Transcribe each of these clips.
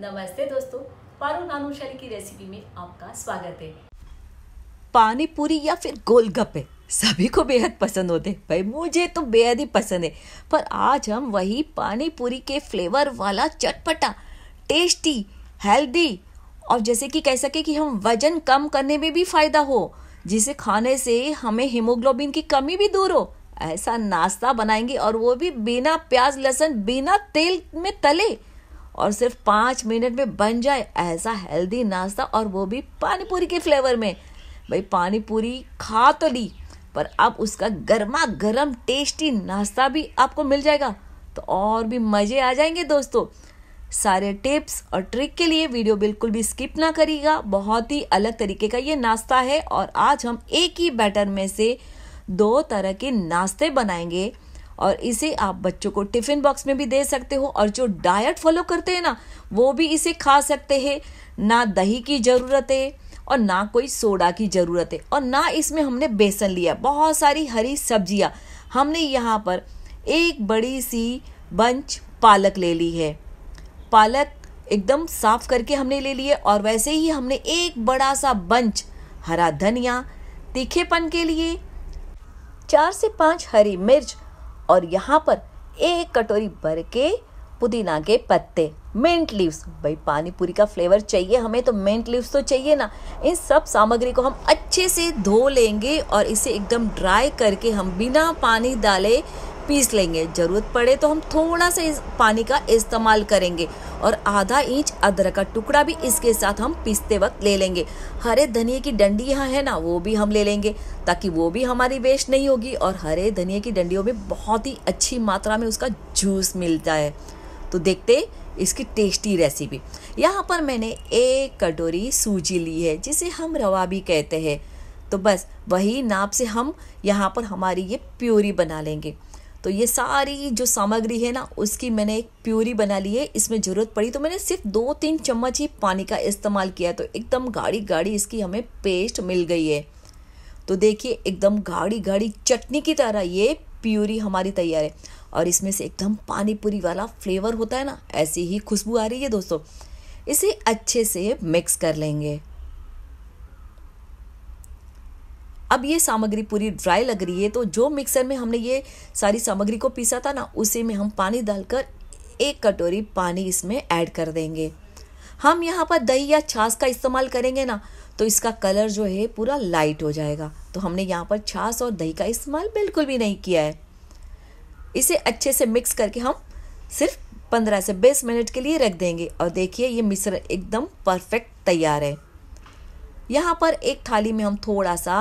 नमस्ते दोस्तों पारू नानूशाली की रेसिपी में आपका स्वागत है पानी पूरी या फिर गोलगप्पे सभी को बेहद पसंद होते हैं भाई मुझे तो बेहद ही पसंद है पर आज हम वही पानी पूरी के फ्लेवर वाला चटपटा टेस्टी हेल्दी और जैसे कि कह सके कि हम वजन कम करने में भी फायदा हो जिसे खाने से हमें हीमोग्लोबिन की कमी भी दूर हो ऐसा नाश्ता बनाएंगे और वो भी बिना प्याज लहसुन बिना तेल में तले और सिर्फ पाँच मिनट में बन जाए ऐसा हेल्दी नाश्ता और वो भी पानी पूरी के फ्लेवर में भाई पानी पूरी खा तो ली पर अब उसका गर्मा गर्म टेस्टी नाश्ता भी आपको मिल जाएगा तो और भी मज़े आ जाएंगे दोस्तों सारे टिप्स और ट्रिक के लिए वीडियो बिल्कुल भी स्किप ना करिएगा बहुत ही अलग तरीके का ये नाश्ता है और आज हम एक ही बैटर में से दो तरह के नाश्ते बनाएंगे और इसे आप बच्चों को टिफिन बॉक्स में भी दे सकते हो और जो डाइट फॉलो करते हैं ना वो भी इसे खा सकते हैं ना दही की ज़रूरत है और ना कोई सोडा की ज़रूरत है और ना इसमें हमने बेसन लिया बहुत सारी हरी सब्जियाँ हमने यहाँ पर एक बड़ी सी बंच पालक ले ली है पालक एकदम साफ करके हमने ले लिए और वैसे ही हमने एक बड़ा सा बंच हरा धनिया तीखेपन के लिए चार से पांच हरी मिर्च और यहाँ पर एक कटोरी भर के पुदीना के पत्ते मिंट लीव्स भाई पानी पूरी का फ्लेवर चाहिए हमें तो मिंट लीव्स तो चाहिए ना इन सब सामग्री को हम अच्छे से धो लेंगे और इसे एकदम ड्राई करके हम बिना पानी डाले पीस लेंगे ज़रूरत पड़े तो हम थोड़ा सा इस पानी का इस्तेमाल करेंगे और आधा इंच अदरक का टुकड़ा भी इसके साथ हम पीसते वक्त ले लेंगे हरे धनिए की डंडी यहाँ है ना वो भी हम ले लेंगे ताकि वो भी हमारी वेस्ट नहीं होगी और हरे धनिए की डंडियों में बहुत ही अच्छी मात्रा में उसका जूस मिलता है तो देखते इसकी टेस्टी रेसिपी यहाँ पर मैंने एक कटोरी सूजी ली है जिसे हम रवा भी कहते हैं तो बस वही नाप से हम यहाँ पर हमारी ये प्योरी बना लेंगे तो ये सारी जो सामग्री है ना उसकी मैंने एक प्यूरी बना ली है इसमें ज़रूरत पड़ी तो मैंने सिर्फ दो तीन चम्मच ही पानी का इस्तेमाल किया तो एकदम गाढ़ी गाढ़ी इसकी हमें पेस्ट मिल गई है तो देखिए एकदम गाढ़ी गाढ़ी चटनी की तरह ये प्यूरी हमारी तैयार है और इसमें से एकदम पानी पूरी वाला फ्लेवर होता है ना ऐसी ही खुशबू आ रही है दोस्तों इसे अच्छे से मिक्स कर लेंगे अब ये सामग्री पूरी ड्राई लग रही है तो जो मिक्सर में हमने ये सारी सामग्री को पीसा था ना उसी में हम पानी डालकर एक कटोरी पानी इसमें ऐड कर देंगे हम यहाँ पर दही या छाछ का इस्तेमाल करेंगे ना तो इसका कलर जो है पूरा लाइट हो जाएगा तो हमने यहाँ पर छाछ और दही का इस्तेमाल बिल्कुल भी नहीं किया है इसे अच्छे से मिक्स करके हम सिर्फ पंद्रह से बीस मिनट के लिए रख देंगे और देखिए ये मिश्र एकदम परफेक्ट तैयार है यहाँ पर एक थाली में हम थोड़ा सा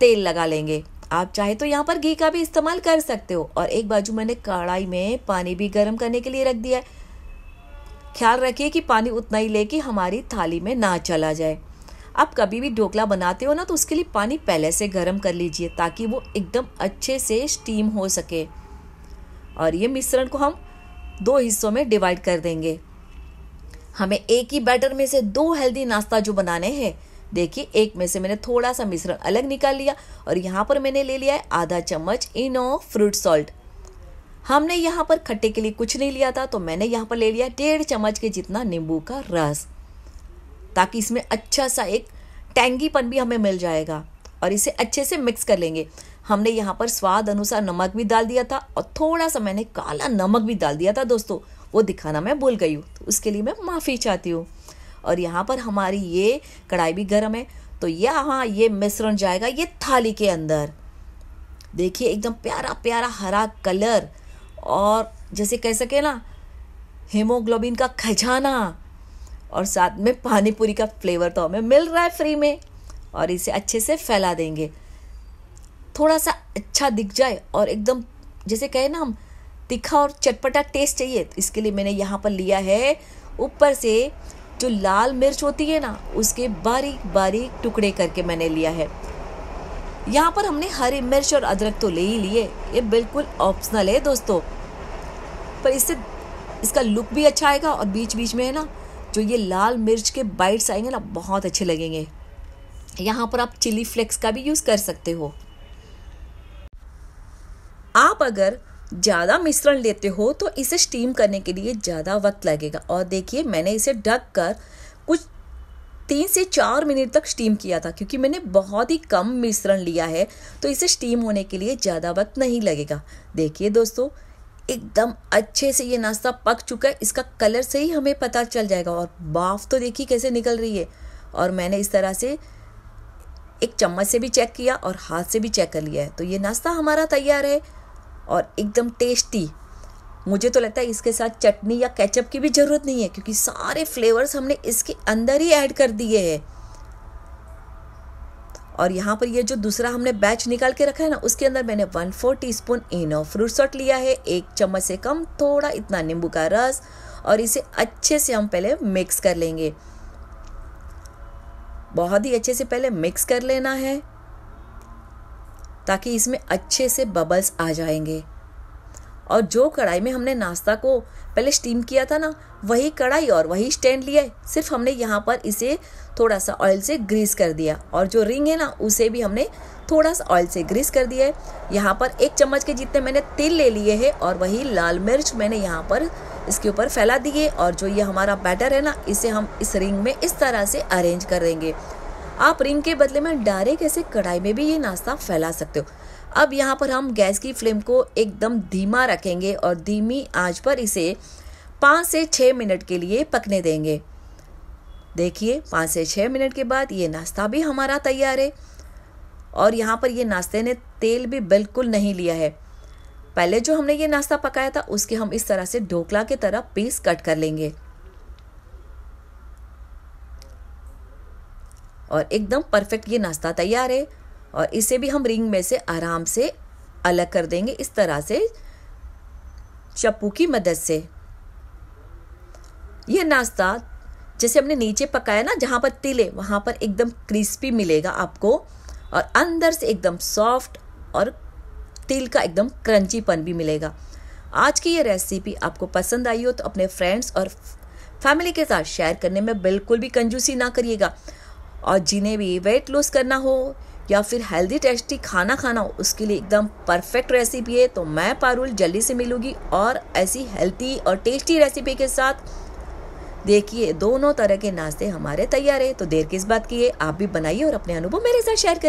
तेल लगा लेंगे आप चाहे तो यहाँ पर घी का भी इस्तेमाल कर सकते हो और एक बाजू मैंने कढ़ाई में पानी भी गर्म करने के लिए रख दिया है ख्याल रखिए कि पानी उतना ही ले कि हमारी थाली में ना चला जाए आप कभी भी ढोकला बनाते हो ना तो उसके लिए पानी पहले से गर्म कर लीजिए ताकि वो एकदम अच्छे से स्टीम हो सके और ये मिश्रण को हम दो हिस्सों में डिवाइड कर देंगे हमें एक ही बैटर में से दो हेल्दी नाश्ता जो बनाने हैं देखिए एक में से मैंने थोड़ा सा मिश्रण अलग निकाल लिया और यहाँ पर मैंने ले लिया है आधा चम्मच इनो फ्रूट सॉल्ट हमने यहाँ पर खट्टे के लिए कुछ नहीं लिया था तो मैंने यहाँ पर ले लिया डेढ़ चम्मच के जितना नींबू का रस ताकि इसमें अच्छा सा एक टैंगीपन भी हमें मिल जाएगा और इसे अच्छे से मिक्स कर लेंगे हमने यहाँ पर स्वाद अनुसार नमक भी डाल दिया था और थोड़ा सा मैंने काला नमक भी डाल दिया था दोस्तों वो दिखाना मैं भूल गई हूँ तो उसके लिए मैं माफ़ी चाहती हूँ और यहाँ पर हमारी ये कढ़ाई भी गर्म है तो यहाँ ये मिश्रण जाएगा ये थाली के अंदर देखिए एकदम प्यारा प्यारा हरा कलर और जैसे कह सके ना हेमोग्लोबिन का खजाना और साथ में पानी पूरी का फ्लेवर तो हमें मिल रहा है फ्री में और इसे अच्छे से फैला देंगे थोड़ा सा अच्छा दिख जाए और एकदम जैसे कहे ना हम तीखा और चटपटा टेस्ट चाहिए तो इसके लिए मैंने यहाँ पर लिया है ऊपर से जो लाल मिर्च होती है ना उसके बारीक बारीक टुकड़े करके मैंने लिया है यहाँ पर हमने हरी मिर्च और अदरक तो ले ही लिए ये बिल्कुल ऑप्शनल है दोस्तों पर इससे इसका लुक भी अच्छा आएगा और बीच बीच में है ना जो ये लाल मिर्च के बाइट्स आएंगे ना बहुत अच्छे लगेंगे यहाँ पर आप चिली फ्लेक्स का भी यूज़ कर सकते हो आप अगर ज़्यादा मिश्रण लेते हो तो इसे स्टीम करने के लिए ज़्यादा वक्त लगेगा और देखिए मैंने इसे ढक कर कुछ तीन से चार मिनट तक स्टीम किया था क्योंकि मैंने बहुत ही कम मिश्रण लिया है तो इसे स्टीम होने के लिए ज़्यादा वक्त नहीं लगेगा देखिए दोस्तों एकदम अच्छे से ये नाश्ता पक चुका है इसका कलर से ही हमें पता चल जाएगा और बाफ तो देखिए कैसे निकल रही है और मैंने इस तरह से एक चम्मच से भी चेक किया और हाथ से भी चेक कर लिया है तो ये नाश्ता हमारा तैयार है और एकदम टेस्टी मुझे तो लगता है इसके साथ चटनी या केचप की भी ज़रूरत नहीं है क्योंकि सारे फ्लेवर्स हमने इसके अंदर ही ऐड कर दिए हैं और यहाँ पर ये जो दूसरा हमने बैच निकाल के रखा है ना उसके अंदर मैंने one four teaspoon Eno fruit salt लिया है एक चम्मच से कम थोड़ा इतना नींबू का रस और इसे अच्छे से हम पहले मिक्स कर लेंगे बहुत ही अच्छे से पहले मिक्स कर लेना है ताकि इसमें अच्छे से बबल्स आ जाएंगे और जो कढ़ाई में हमने नाश्ता को पहले स्टीम किया था ना वही कढ़ाई और वही स्टैंड लिया है सिर्फ हमने यहाँ पर इसे थोड़ा सा ऑयल से ग्रीस कर दिया और जो रिंग है ना उसे भी हमने थोड़ा सा ऑयल से ग्रीस कर दिया है यहाँ पर एक चम्मच के जितने मैंने तिल ले लिए हैं और वही लाल मिर्च मैंने यहाँ पर इसके ऊपर फैला दिए और जो ये हमारा बैटर है ना इसे हम इस रिंग में इस तरह से अरेंज कर देंगे आप रिंग के बदले में डायरेक्ट ऐसे कढ़ाई में भी ये नाश्ता फैला सकते हो अब यहाँ पर हम गैस की फ्लेम को एकदम धीमा रखेंगे और धीमी आंच पर इसे पाँच से छः मिनट के लिए पकने देंगे देखिए पाँच से छः मिनट के बाद ये नाश्ता भी हमारा तैयार है और यहाँ पर ये नाश्ते ने तेल भी बिल्कुल नहीं लिया है पहले जो हमने ये नाश्ता पकाया था उसके हम इस तरह से ढोकला के तरह पीस कट कर लेंगे और एकदम परफेक्ट ये नाश्ता तैयार है और इसे भी हम रिंग में से आराम से अलग कर देंगे इस तरह से चप्पू की मदद से यह नाश्ता जैसे हमने नीचे पकाया ना जहाँ पर तिले वहाँ पर एकदम क्रिस्पी मिलेगा आपको और अंदर से एकदम सॉफ्ट और तिल का एकदम क्रंचीपन भी मिलेगा आज की ये रेसिपी आपको पसंद आई हो तो अपने फ्रेंड्स और फैमिली के साथ शेयर करने में बिल्कुल भी कंजूसी ना करिएगा और जिन्हें भी वेट लूज़ करना हो या फिर हेल्दी टेस्टी खाना खाना हो उसके लिए एकदम परफेक्ट रेसिपी है तो मैं पारुल जल्दी से मिलूँगी और ऐसी हेल्थी और टेस्टी रेसिपी के साथ देखिए दोनों तरह के नाश्ते हमारे तैयार है तो देर किस बात की है आप भी बनाइए और अपने अनुभव मेरे साथ शेयर करिए